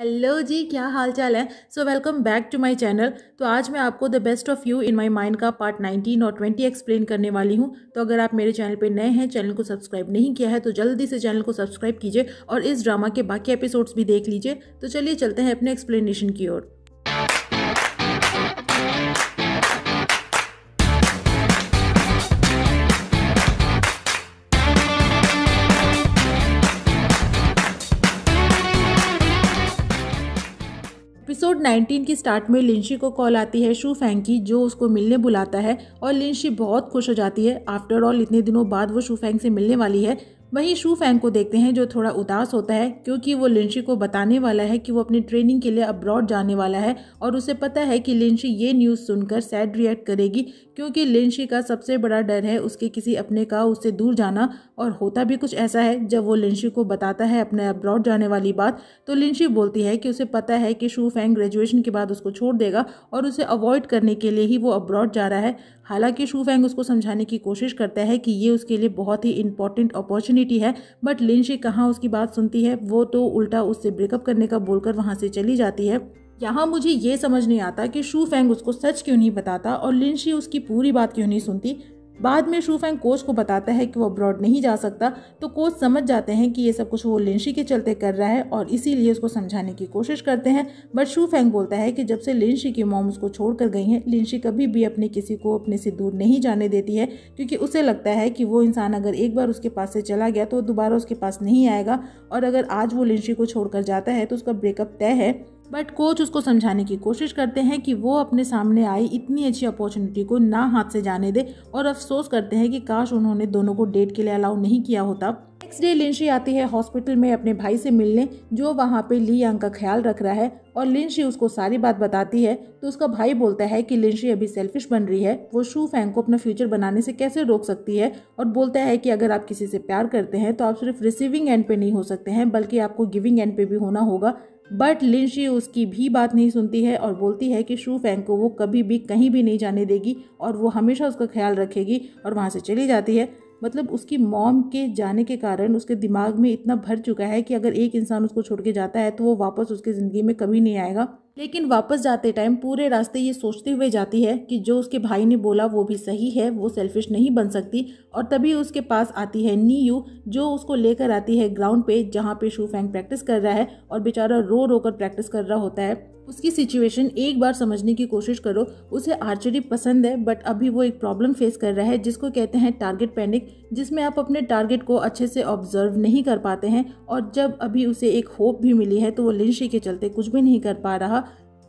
hello जी क्या हाल चाल है so welcome back to my channel तो आज मैं आपको the best of you in my mind का पार्ट 19 और 20 एक्सप्लेन करने वाली हूँ तो अगर आप मेरे चैनल पे नए हैं चैनल को सब्सक्राइब नहीं किया है तो जल्दी से चैनल को सब्सक्राइब कीजिए और इस ड्रामा के बाकी एपिसोड्स भी देख लीजिए तो चलिए चलते हैं अपने एक्सप्लेनेशन की ओर एपिसोड 19 की स्टार्ट में लिंशी को कॉल आती है शू फैंग की जो उसको मिलने बुलाता है और लिंशी बहुत खुश हो जाती है आफ्टर ऑल इतने दिनों बाद वो शू फैंग से मिलने वाली है वहीं शू फैंग को देखते हैं जो थोड़ा उदास होता है क्योंकि वो लिंशी को बताने वाला है कि वो अपनी ट्रेनिंग के लिए अब्रॉड जाने वाला है और उसे पता है कि लिंशी ये न्यूज़ सुनकर सैड रिएक्ट करेगी क्योंकि लिंशी का सबसे बड़ा डर है उसके किसी अपने का उससे दूर जाना और होता भी कुछ ऐसा है जब वो लिंशी को बताता है अपने अब्रॉड जाने वाली बात तो लिंशी बोलती है कि उसे पता है कि शू फैंग ग्रेजुएशन के बाद उसको छोड़ देगा और उसे अवॉइड करने के लिए ही वो अब्रॉड जा रहा है हालांकि शू फैंग उसको समझाने की कोशिश करता है कि ये उसके लिए बहुत ही इंपॉर्टेंट अपॉर्चुनिटी है बट लिंशी कहाँ उसकी बात सुनती है वो तो उल्टा उससे ब्रेकअप करने का बोलकर वहाँ से चली जाती है यहाँ मुझे ये समझ नहीं आता कि शू फेंग उसको सच क्यों नहीं बताता और लिनशी उसकी पूरी बात क्यों नहीं सुनती बाद में शू फेंग कोच को बताता है कि वो अब्रॉड नहीं जा सकता तो कोच समझ जाते हैं कि ये सब कुछ वो लिनशी के चलते कर रहा है और इसीलिए उसको समझाने की कोशिश करते हैं बट शू फेंग बोलता है कि जब से लिनशी की मोम उसको छोड़ कर गई हैं लिनशी कभी भी अपने किसी को अपने से दूर नहीं जाने देती है क्योंकि उसे लगता है कि वो इंसान अगर एक बार उसके पास से चला गया तो दोबारा उसके पास नहीं आएगा और अगर आज वो लिनशी को छोड़ जाता है तो उसका ब्रेकअप तय है बट कोच उसको समझाने की कोशिश करते हैं कि वो अपने सामने आई इतनी अच्छी अपॉर्चुनिटी को ना हाथ से जाने दे और अफसोस करते हैं कि काश उन्होंने दोनों को डेट के लिए अलाउ नहीं किया होता नेक्स्ट डे लिंशी आती है हॉस्पिटल में अपने भाई से मिलने जो वहाँ पे ली यांग का ख्याल रख रहा है और लिंशी उसको सारी बात बताती है तो उसका भाई बोलता है कि लिंशी अभी सेल्फिश बन रही है वो शू फैंग को अपना फ्यूचर बनाने से कैसे रोक सकती है और बोलता है कि अगर आप किसी से प्यार करते हैं तो आप सिर्फ रिसीविंग एंड पे नहीं हो सकते हैं बल्कि आपको गिविंग एंड पे भी होना होगा बट लिंशी उसकी भी बात नहीं सुनती है और बोलती है कि शू फैंग को वो कभी भी कहीं भी नहीं जाने देगी और वो हमेशा उसका ख्याल रखेगी और वहाँ से चली जाती है मतलब उसकी मॉम के जाने के कारण उसके दिमाग में इतना भर चुका है कि अगर एक इंसान उसको छोड़ के जाता है तो वो वापस उसकी ज़िंदगी में कभी नहीं आएगा लेकिन वापस जाते टाइम पूरे रास्ते ये सोचते हुए जाती है कि जो उसके भाई ने बोला वो भी सही है वो सेल्फिश नहीं बन सकती और तभी उसके पास आती है नीयू जो उसको लेकर आती है ग्राउंड पे जहाँ पे शू फैंग प्रैक्टिस कर रहा है और बेचारा रो रो कर प्रैक्टिस कर रहा होता है उसकी सिचुएशन एक बार समझने की कोशिश करो उसे आर्चरी पसंद है बट अभी वो एक प्रॉब्लम फेस कर रहा है जिसको कहते हैं टारगेट पैनिक जिसमें आप अपने टारगेट को अच्छे से ऑब्जर्व नहीं कर पाते हैं और जब अभी उसे एक होप भी मिली है तो वो लिंशी के चलते कुछ भी नहीं कर पा रहा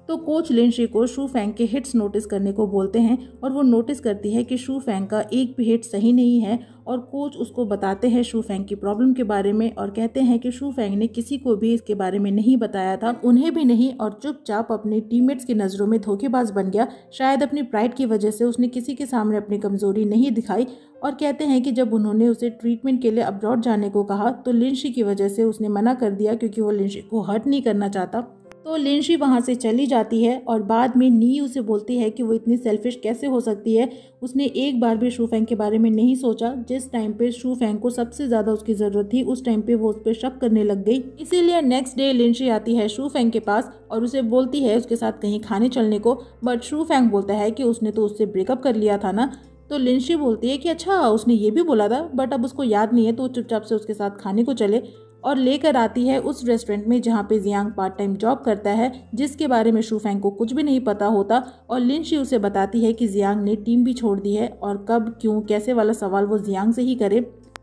तो कोच लिनशी को शू फैंग के हिट्स नोटिस करने को बोलते हैं और वो नोटिस करती है कि शू फैंग का एक भी हिट सही नहीं है और कोच उसको बताते हैं शू फैंग की प्रॉब्लम के बारे में और कहते हैं कि शू फैंग ने किसी को भी इसके बारे में नहीं बताया था उन्हें भी नहीं और चुपचाप अपने टीममेट्स की नज़रों में धोखेबाज बन गया शायद अपनी प्राइड की वजह से उसने किसी के सामने अपनी कमज़ोरी नहीं दिखाई और कहते हैं कि जब उन्होंने उसे ट्रीटमेंट के लिए अब्रॉड जाने को कहा तो लिंशी की वजह से उसने मना कर दिया क्योंकि वो लिंशी को हर्ट नहीं करना चाहता तो लिंशी वहाँ से चली जाती है और बाद में नी उसे बोलती है कि वो इतनी सेल्फिश कैसे हो सकती है उसने एक बार भी शू फेंग के बारे में नहीं सोचा जिस टाइम पे शू फेंग को सबसे ज़्यादा उसकी ज़रूरत थी उस टाइम पे वो उस पर शक करने लग गई इसीलिए नेक्स्ट डे लिंशी आती है शू फैंग के पास और उसे बोलती है उसके साथ कहीं खाने चलने को बट शू फैंग बोलता है कि उसने तो उससे ब्रेकअप कर लिया था ना तो लिंशी बोलती है कि अच्छा उसने ये भी बोला था बट अब उसको याद नहीं है तो चुपचाप से उसके साथ खाने को चले और लेकर आती है उस रेस्टोरेंट में जहाँ पे जियांग पार्ट टाइम जॉब करता है जिसके बारे में शूफेंग को कुछ भी नहीं पता होता और लिनशी उसे बताती है कि जियांग ने टीम भी छोड़ दी है और कब क्यों कैसे वाला सवाल वो जियांग से ही करे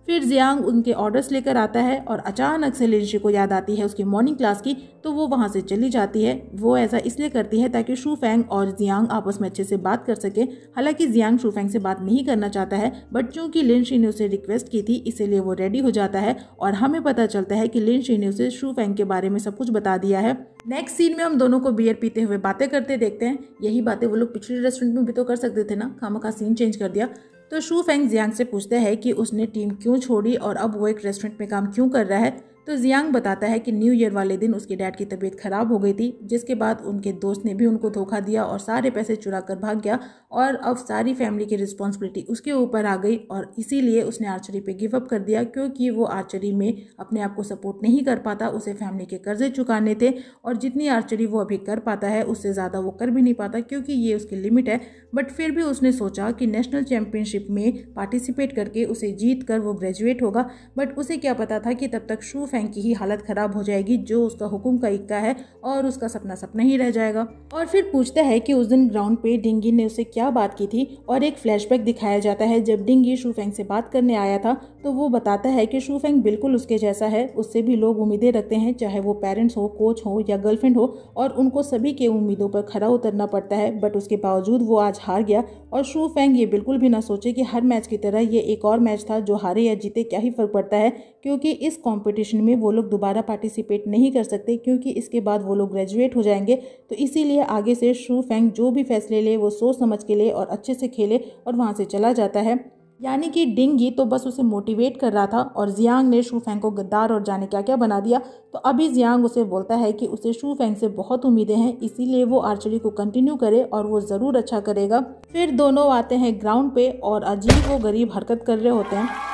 फिर जियांग उनके ऑर्डर्स लेकर आता है और अचानक से लिनशी को याद आती है उसकी मॉर्निंग क्लास की तो वो वहाँ से चली जाती है वो ऐसा इसलिए करती है ताकि शू फैंग और जियांग आपस में अच्छे से बात कर सके हालांकि जियांग शू से बात नहीं करना चाहता है बट चूँकि लिनशी ने उसे रिक्वेस्ट की थी इसीलिए वो रेडी हो जाता है और हमें पता चलता है कि लिनशी ने उसे शू फैंग के बारे में सब कुछ बता दिया है नेक्स्ट सीन में हम दोनों को बियर पीते हुए बातें करते देखते हैं यही बातें वो लोग पिछले रेस्टोरेंट में भी तो कर सकते थे ना खामा का सीन चेंज कर दिया तो शू फेंग जियान से पूछते हैं कि उसने टीम क्यों छोड़ी और अब वो एक रेस्टोरेंट में काम क्यों कर रहा है तो जियांग बताता है कि न्यू ईयर वाले दिन उसके डैड की तबीयत ख़राब हो गई थी जिसके बाद उनके दोस्त ने भी उनको धोखा दिया और सारे पैसे चुरा कर भाग गया और अब सारी फैमिली की रिस्पॉन्सिबिलिटी उसके ऊपर आ गई और इसीलिए उसने आर्चरी पे गिवअप कर दिया क्योंकि वो आर्चरी में अपने आप को सपोर्ट नहीं कर पाता उसे फैमिली के कर्जे चुकाने थे और जितनी आर्चरी वो अभी कर पाता है उससे ज़्यादा वो कर भी नहीं पाता क्योंकि ये उसकी लिमिट है बट फिर भी उसने सोचा कि नेशनल चैम्पियनशिप में पार्टिसिपेट करके उसे जीत कर वो ग्रेजुएट होगा बट उसे क्या पता था कि तब तक शू फैंग की ही हालत ख़राब हो जाएगी जो उसका हुक्म का इक्का है और उसका सपना सपना ही रह जाएगा और फिर पूछता है कि उस दिन ग्राउंड पे डिंगी ने उसे क्या बात की थी और एक फ्लैशबैक दिखाया जाता है जब डिंगी शू फैंग से बात करने आया था तो वो बताता है कि शू फैंग बिल्कुल उसके जैसा है उससे भी लोग उम्मीदें रखते हैं चाहे वो पेरेंट्स हो कोच हो या गर्लफ्रेंड हो और उनको सभी के उम्मीदों पर खरा उतरना पड़ता है बट उसके बावजूद वो आज हार गया और शू ये बिल्कुल भी ना सोचे कि हर मैच की तरह ये एक और मैच था जो हारे या जीते क्या ही फर्क पड़ता है क्योंकि इस कंपटीशन में वो लोग दोबारा पार्टिसिपेट नहीं कर सकते क्योंकि इसके बाद वो लोग ग्रेजुएट हो जाएंगे तो इसीलिए आगे से शू फेंग जो भी फैसले ले वो सोच समझ के ले और अच्छे से खेले और वहाँ से चला जाता है यानी कि डिंगी तो बस उसे मोटिवेट कर रहा था और जियांग ने शू फेंग को गद्दार और जाने क्या क्या बना दिया तो अभी जियांग उसे बोलता है कि उसे शू फेंग से बहुत उम्मीदें हैं इसीलिए वो आर्चरी को कंटिन्यू करे और वो ज़रूर अच्छा करेगा फिर दोनों आते हैं ग्राउंड पे और अजीब वो गरीब हरकत कर रहे होते हैं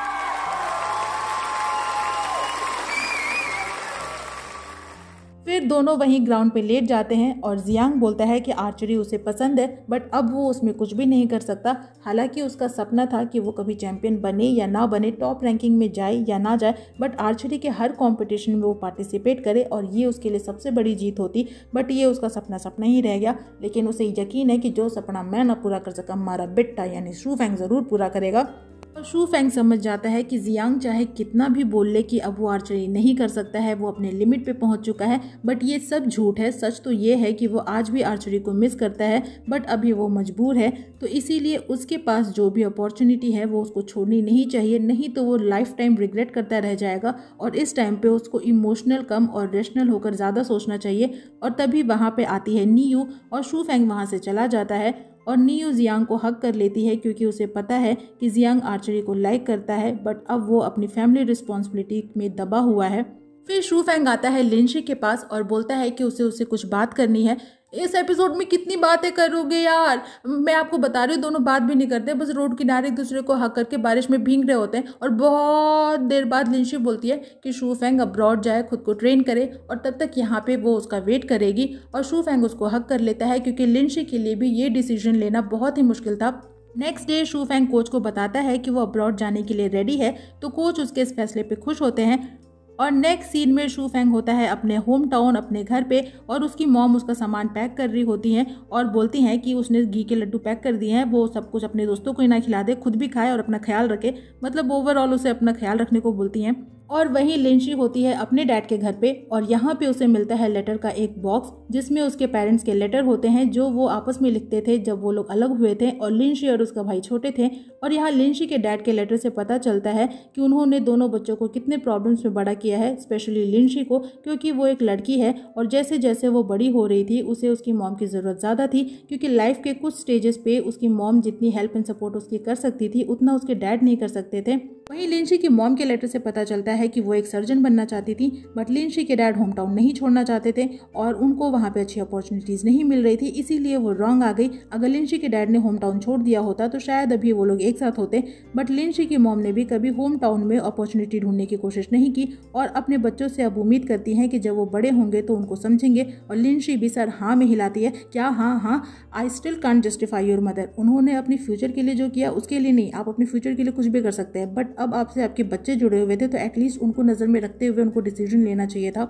फिर दोनों वहीं ग्राउंड पे लेट जाते हैं और जियांग बोलता है कि आर्चरी उसे पसंद है बट अब वो उसमें कुछ भी नहीं कर सकता हालांकि उसका सपना था कि वो कभी चैम्पियन बने या ना बने टॉप रैंकिंग में जाए या ना जाए बट आर्चरी के हर कॉम्पिटिशन में वो पार्टिसिपेट करे और ये उसके लिए सबसे बड़ी जीत होती बट ये उसका सपना सपना ही रह गया लेकिन उसे यकीन है कि जो सपना मैं ना पूरा कर सका हमारा बिट्टा यानी श्रूफैंग ज़रूर पूरा करेगा पर शू फेंग समझ जाता है कि जियांग चाहे कितना भी बोल ले कि अब वो आर्चरी नहीं कर सकता है वो अपने लिमिट पे पहुंच चुका है बट ये सब झूठ है सच तो ये है कि वो आज भी आर्चरी को मिस करता है बट अभी वो मजबूर है तो इसीलिए उसके पास जो भी अपॉर्चुनिटी है वो उसको छोड़नी नहीं चाहिए नहीं तो वो लाइफ टाइम रिग्रेट करता रह जाएगा और इस टाइम पर उसको इमोशनल कम और रेशनल होकर ज़्यादा सोचना चाहिए और तभी वहाँ पर आती है नीयू और शू फेंग वहाँ से चला जाता है और नियो जियांग को हक कर लेती है क्योंकि उसे पता है कि जियांग आर्चरी को लाइक करता है बट अब वो अपनी फैमिली रिस्पॉन्सिबिलिटी में दबा हुआ है फिर शू फेंग आता है लिनशी के पास और बोलता है कि उसे उसे कुछ बात करनी है इस एपिसोड में कितनी बातें करोगे यार मैं आपको बता रही हूँ दोनों बात भी नहीं करते बस रोड किनारे एक दूसरे को हक करके बारिश में भींग रहे होते हैं और बहुत देर बाद लिंशी बोलती है कि शू फेंग अब्रॉड जाए खुद को ट्रेन करे और तब तक यहाँ पे वो उसका वेट करेगी और शू फेंग उसको हक कर लेता है क्योंकि लिंशी के लिए भी ये डिसीजन लेना बहुत ही मुश्किल था next day Xu Feng coach को बताता है कि वो अब्रॉड जाने के लिए रेडी है तो कोच उसके इस फैसले पर खुश होते हैं और नेक्स्ट सीन में शू फेंग होता है अपने होम टाउन अपने घर पे और उसकी मॉम उसका सामान पैक कर रही होती हैं और बोलती हैं कि उसने घी के लड्डू पैक कर दिए हैं वो सब कुछ अपने दोस्तों को ही ना खिला दे खुद भी खाए और अपना ख्याल रखे मतलब ओवरऑल उसे अपना ख्याल रखने को बोलती हैं और वहीं लिंशी होती है अपने डैड के घर पे और यहाँ पे उसे मिलता है लेटर का एक बॉक्स जिसमें उसके पेरेंट्स के लेटर होते हैं जो वो आपस में लिखते थे जब वो लोग अलग हुए थे और लिंशी और उसका भाई छोटे थे और यहाँ लिंशी के डैड के लेटर से पता चलता है कि उन्होंने दोनों बच्चों को कितने प्रॉब्लम्स में बड़ा किया है स्पेशली लिंशी को क्योंकि वो एक लड़की है और जैसे जैसे वो बड़ी हो रही थी उसे उसकी मॉम की ज़रूरत ज़्यादा थी क्योंकि लाइफ के कुछ स्टेजेस पे उसकी मॉम जितनी हेल्प एंड सपोर्ट उसकी कर सकती थी उतना उसके डैड नहीं कर सकते थे वहीं लिंशी की मॉम के लेटर से पता चलता है है कि वो एक सर्जन बनना चाहती थी बट लिंशी के डैड होम टाउन नहीं छोड़ना चाहते थे और उनको वहाँ पे अच्छी अपॉर्चुनिटीज़ नहीं मिल रही थी इसीलिए वो रॉन्ग आ गई अगर लिंशी के डैड ने होम टाउन छोड़ दिया होता तो शायद अभी वो लोग एक साथ होते बट लिंशी की मोम ने भी कभी होम टाउन में अपॉर्चुनिटी ढूंढने की कोशिश नहीं की और अपने बच्चों से अब उम्मीद करती हैं कि जब वो बड़े होंगे तो उनको समझेंगे और लिंशी भी सर हाँ में हिलाती है क्या हाँ हाँ I still can justify your mother उन्होंने अपने फ्यूचर के लिए जो किया उसके लिए नहीं आप अपने फ्यूचर के लिए कुछ भी कर सकते हैं बट अब आपसे आपके बच्चे जुड़े हुए थे तो एटलीस्ट चीज़ उनको नज़र में रखते हुए उनको डिसीजन लेना चाहिए था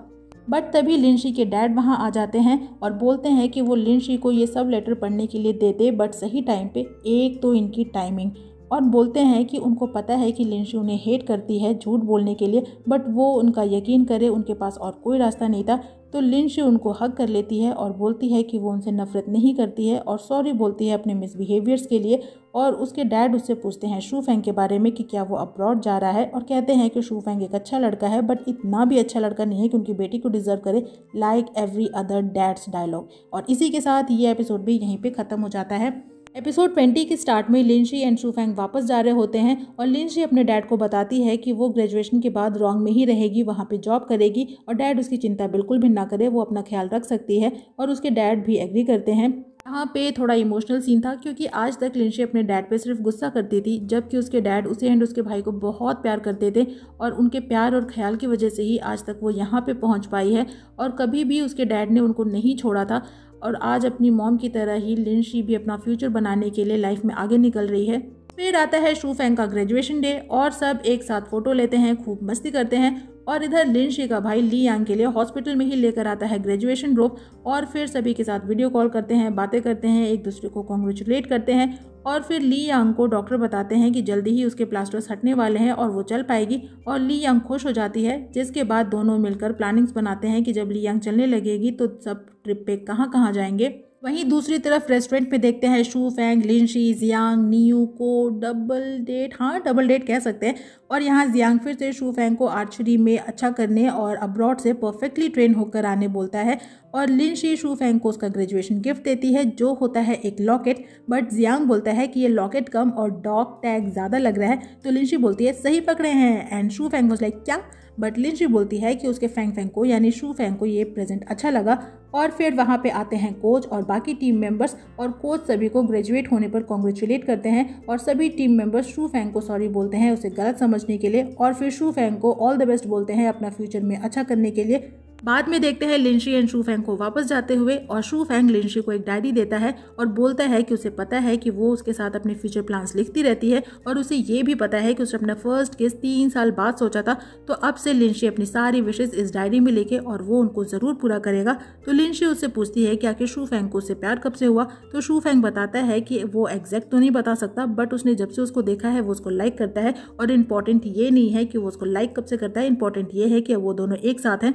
बट तभी लिंशी के डैड वहाँ आ जाते हैं और बोलते हैं कि वो लिंशी को ये सब लेटर पढ़ने के लिए देते बट सही टाइम पे एक तो इनकी टाइमिंग और बोलते हैं कि उनको पता है कि लिंशी उन्हें हेट करती है झूठ बोलने के लिए बट वो उनका यकीन करे उनके पास और कोई रास्ता नहीं था तो लिंशी उनको हक कर लेती है और बोलती है कि वो उनसे नफरत नहीं करती है और सॉरी बोलती है अपने मिसबिहेवियर्स के लिए और उसके डैड उससे पूछते हैं शू फेंग के बारे में कि क्या वो अब्रॉड जा रहा है और कहते हैं कि शू फेंग एक अच्छा लड़का है बट इतना भी अच्छा लड़का नहीं है कि उनकी बेटी को डिज़र्व करे like every other dads dialogue और इसी के साथ ये एपिसोड भी यहीं पर ख़त्म हो जाता है एपिसोड 20 के स्टार्ट में लिंशी एंड शूफेंग वापस जा रहे होते हैं और लिंशी अपने डैड को बताती है कि वो ग्रेजुएशन के बाद रॉन्ग में ही रहेगी वहाँ पे जॉब करेगी और डैड उसकी चिंता बिल्कुल भी ना करे वो अपना ख्याल रख सकती है और उसके डैड भी एग्री करते हैं यहाँ पे थोड़ा इमोशनल सीन था क्योंकि आज तक लिंशी अपने डैड पे सिर्फ गुस्सा करती थी जबकि उसके डैड उसे एंड उसके भाई को बहुत प्यार करते थे और उनके प्यार और ख्याल की वजह से ही आज तक वो यहाँ पे पहुँच पाई है और कभी भी उसके डैड ने उनको नहीं छोड़ा था और आज अपनी मॉम की तरह ही लिनशी भी अपना फ्यूचर बनाने के लिए लाइफ में आगे निकल रही है फिर आता है शू फैंग का ग्रेजुएशन डे और सब एक साथ फ़ोटो लेते हैं खूब मस्ती करते हैं और इधर लिनशी का भाई ली यांग के लिए हॉस्पिटल में ही लेकर आता है ग्रेजुएशन रोप और फिर सभी के साथ वीडियो कॉल करते हैं बातें करते हैं एक दूसरे को कॉन्ग्रेचुलेट करते हैं और फिर ली यांग को डॉक्टर बताते हैं कि जल्दी ही उसके प्लास्टर्स हटने वाले हैं और वो चल पाएगी और ली यांग खुश हो जाती है जिसके बाद दोनों मिलकर प्लानिंग्स बनाते हैं कि जब ली यांग चलने लगेगी तो सब ट्रिप पे कहाँ कहाँ जाएंगे वहीं दूसरी तरफ रेस्टोरेंट पे देखते हैं शू फेंग लिनशी जियांग नियू को डबल डेट हाँ डबल डेट कह सकते हैं और यहाँ जियांग फिर से शू फेंग को आर्चरी में अच्छा करने और अब्रॉड से परफेक्टली ट्रेन होकर आने बोलता है और लिनशी शू फैंग को उसका ग्रेजुएशन गिफ्ट देती है जो होता है एक लॉकेट बट जियांग बोलता है कि ये लॉकेट कम और डॉग टैग ज़्यादा लग रहा है तो लिनशी बोलती है सही पकड़े हैं एंड शू फैंग लाइक क्या बट लिनशी बोलती है कि उसके फैंग फैंग को यानी शू फैंग को ये प्रेजेंट अच्छा लगा और फिर वहाँ पे आते हैं कोच और बाकी टीम मेंबर्स और कोच सभी को ग्रेजुएट होने पर कॉन्ग्रेचुलेट करते हैं और सभी टीम मेंबर्स शू फैंग को सॉरी बोलते हैं उसे गलत समझने के लिए और फिर शू फैंग को ऑल द बेस्ट बोलते हैं अपना फ्यूचर में अच्छा करने के लिए बाद में देखते हैं लिंशी एंड शू फेंग को वापस जाते हुए और शू फेंग लिंशी को एक डायरी देता है और बोलता है कि उसे पता है कि वो उसके साथ अपने फ्यूचर प्लान्स लिखती रहती है और उसे ये भी पता है कि उसने अपना फर्स्ट केस तीन साल बाद सोचा था तो अब से लिंशी अपनी सारी विशेज इस डायरी में लेके और वो उनको ज़रूर पूरा करेगा तो लिंशी उससे पूछती है कि आखिर शू फेंग को उससे प्यार कब से हुआ तो शू फेंग बताता है कि वो एग्जैक्ट तो नहीं बता सकता बट उसने जब से उसको देखा है वो उसको लाइक करता है और इम्पॉर्टेंट ये नहीं है कि वो उसको लाइक कब से करता है इंपॉर्टेंट ये है कि वो दोनों एक साथ हैं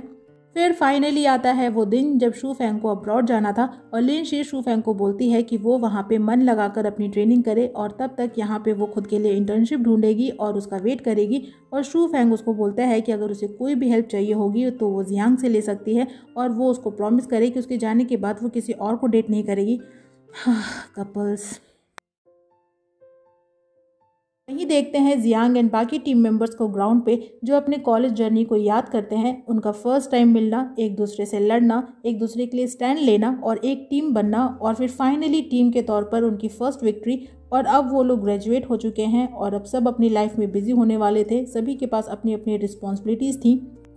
फिर फाइनली आता है वो दिन जब शू फेंग को अब्रॉड जाना था और लिन शी शू फेंग को बोलती है कि वो वहाँ पे मन लगाकर अपनी ट्रेनिंग करे और तब तक यहाँ पे वो खुद के लिए इंटर्नशिप ढूंढेगी और उसका वेट करेगी और शू फेंग उसको बोलता है कि अगर उसे कोई भी हेल्प चाहिए होगी तो वो जियांग से ले सकती है और वो उसको प्रॉमिस करे कि उसके जाने के बाद वो किसी और को डेट नहीं करेगी कपल्स वहीं देखते हैं जियांग एंड बाकी टीम मेंबर्स को ग्राउंड पे जो अपने कॉलेज जर्नी को याद करते हैं उनका फर्स्ट टाइम मिलना एक दूसरे से लड़ना एक दूसरे के लिए स्टैंड लेना और एक टीम बनना और फिर फाइनली टीम के तौर पर उनकी फर्स्ट विक्ट्री और अब वो लोग ग्रेजुएट हो चुके हैं और अब सब अपनी लाइफ में बिजी होने वाले थे सभी के पास अपनी अपनी रिस्पॉन्सिबिलिटीज़ थी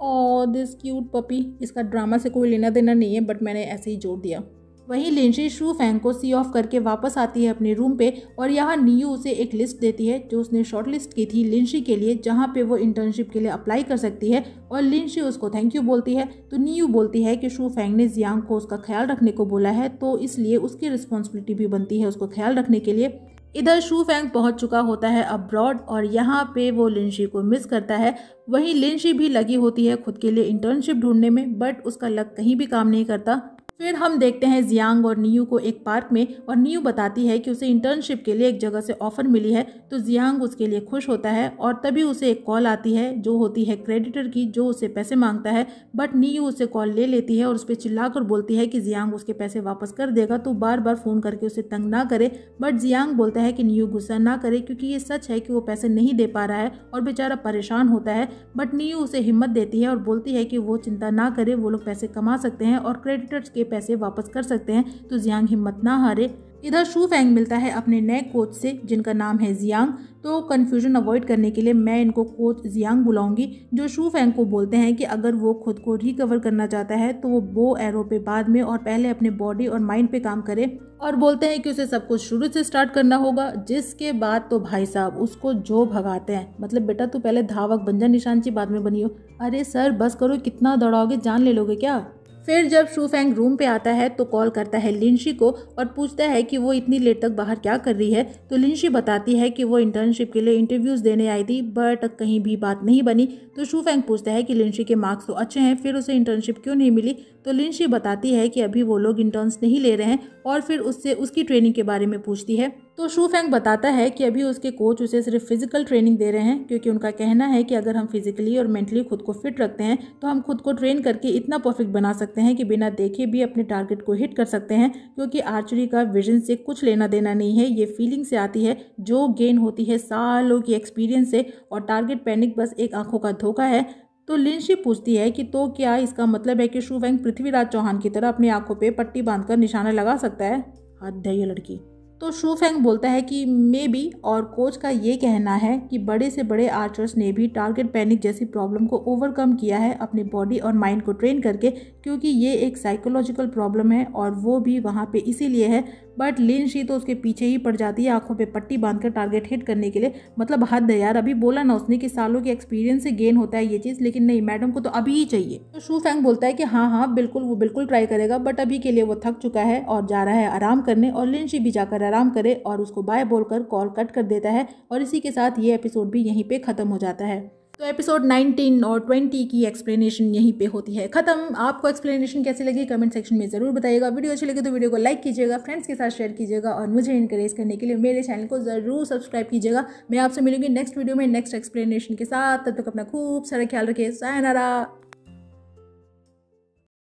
और दिस क्यूट पपी इसका ड्रामा से कोई लेना देना नहीं है बट मैंने ऐसे ही जोड़ दिया वहीं लिंशी शू फैंग को सी ऑफ करके वापस आती है अपने रूम पे और यहाँ नीयू उसे एक लिस्ट देती है जो उसने शॉर्टलिस्ट की थी लिंशी के लिए जहाँ पे वो इंटर्नशिप के लिए अप्लाई कर सकती है और लिंशी उसको थैंक यू बोलती है तो नीयू बोलती है कि शू फैंग ने जियांग को उसका ख्याल रखने को बोला है तो इसलिए उसकी रिस्पॉन्सिबिलिटी भी बनती है उसको ख्याल रखने के लिए इधर शू फैंग पहुंच चुका होता है अब्रॉड और यहाँ पे वो लिंशी को मिस करता है वहीं लिंशी भी लगी होती है खुद के लिए इंटर्नशिप ढूंढने में बट उसका लक कहीं भी काम नहीं करता फिर हम देखते हैं जियांग और नीयू को एक पार्क में और नीयू बताती है कि उसे इंटर्नशिप के लिए एक जगह से ऑफ़र मिली है तो जियांग उसके लिए खुश होता है और तभी उसे एक कॉल आती है जो होती है क्रेडिटर की जो उसे पैसे मांगता है बट नीयू उसे कॉल ले लेती है और उस पर चिल्लाकर बोलती है कि जियांग उसके पैसे वापस कर देगा तो बार बार फ़ोन करके उसे तंग ना करे बट जियांग बोलता है कि नीयू गुस्सा ना करे क्योंकि ये सच है कि वो पैसे नहीं दे पा रहा है और बेचारा परेशान होता है बट नीयू उसे हिम्मत देती है और बोलती है कि वो चिंता ना करे वो लोग पैसे कमा सकते हैं और क्रेडिटर्स के पैसे वापस कर सकते हैं तो जियांग हिम्मत ना हारे इधर शू फेंग मिलता है अपने नए कोच से जिनका नाम है जियांग तो कन्फ्यूजन अवॉइड करने के लिए मैं इनको कोच जियांग बुलाऊंगी जो शू फेंग को बोलते हैं कि अगर वो खुद को रिकवर करना चाहता है तो वो बो एरो पे बाद में और पहले अपने बॉडी और माइंड पे काम करे और बोलते हैं कि उसे सब कुछ शुरू से स्टार्ट करना होगा जिसके बाद तो भाई साहब उसको जो भगाते हैं मतलब बेटा तू पहले धावक बंजर निशान निशानची बाद में बनियो अरे सर बस करो कितना दौड़ाओगे जान ले लोगे क्या फिर जब शू रूम पे आता है तो कॉल करता है लिंशी को और पूछता है कि वो इतनी लेट तक बाहर क्या कर रही है तो लिंशी बताती है कि वो इंटर्नशिप के लिए इंटरव्यूज़ देने आई थी बट कहीं भी बात नहीं बनी तो शू पूछता है कि लिंशी के मार्क्स तो अच्छे हैं फिर उसे इंटर्नशिप क्यों नहीं मिली तो लिंशी बताती है कि अभी वो लोग इंटर्न्स नहीं ले रहे हैं और फिर उससे उसकी ट्रेनिंग के बारे में पूछती है तो शू फैंग बताता है कि अभी उसके कोच उसे सिर्फ फिजिकल ट्रेनिंग दे रहे हैं क्योंकि उनका कहना है कि अगर हम फिजिकली और मेंटली खुद को फिट रखते हैं तो हम खुद को ट्रेन करके इतना परफेक्ट बना सकते हैं कि बिना देखे भी अपने टारगेट को हिट कर सकते हैं क्योंकि आर्चरी का विजन से कुछ लेना देना नहीं है ये फीलिंग से आती है जो गेन होती है सालों की एक्सपीरियंस से और टारगेट पैनिक बस एक आंखों का धोखा है तो लिंशी पूछती है कि तो क्या इसका मतलब है कि शू पृथ्वीराज चौहान की तरह अपनी आंखों पर पट्टी बांधकर निशाना लगा सकता है हद है ये लड़की तो शू फेंग बोलता है कि मे बी और कोच का ये कहना है कि बड़े से बड़े आर्चर्स ने भी टारगेट पैनिक जैसी प्रॉब्लम को ओवरकम किया है अपने बॉडी और माइंड को ट्रेन करके क्योंकि ये एक साइकोलॉजिकल प्रॉब्लम है और वो भी वहाँ पे इसीलिए है बट लिन शी तो उसके पीछे ही पड़ जाती है आंखों पे पट्टी बांधकर टारगेट हिट करने के लिए मतलब हद है यार अभी बोला ना उसने कि सालों के एक्सपीरियंस से गेन होता है ये चीज़ लेकिन नहीं मैडम को तो अभी ही चाहिए तो शूफेंग बोलता है कि हाँ हाँ बिल्कुल वो बिल्कुल ट्राई करेगा बट अभी के लिए वो थक चुका है और जा रहा है आराम करने और लिन शी भी जाकर आराम करे और उसको बाय बोलकर कॉल कट कर देता है और इसी के साथ ये एपिसोड भी यहीं पे ख़त्म हो जाता है तो एपिसोड 19 और 20 की एक्सप्लेनेशन यहीं पे होती है खत्म आपको एक्सप्लेनेशन कैसी लगी कमेंट सेक्शन में ज़रूर बताइएगा वीडियो अच्छी लगी तो वीडियो को लाइक कीजिएगा फ्रेंड्स के साथ शेयर कीजिएगा और मुझे इनकरेज करने के लिए मेरे चैनल को ज़रूर सब्सक्राइब कीजिएगा मैं आपसे मिलूंगी नेक्स्ट वीडियो में नेक्स्ट एक्सप्लेनेशन के साथ तब तक अपना खूब सारा ख्याल रखिए सायनारा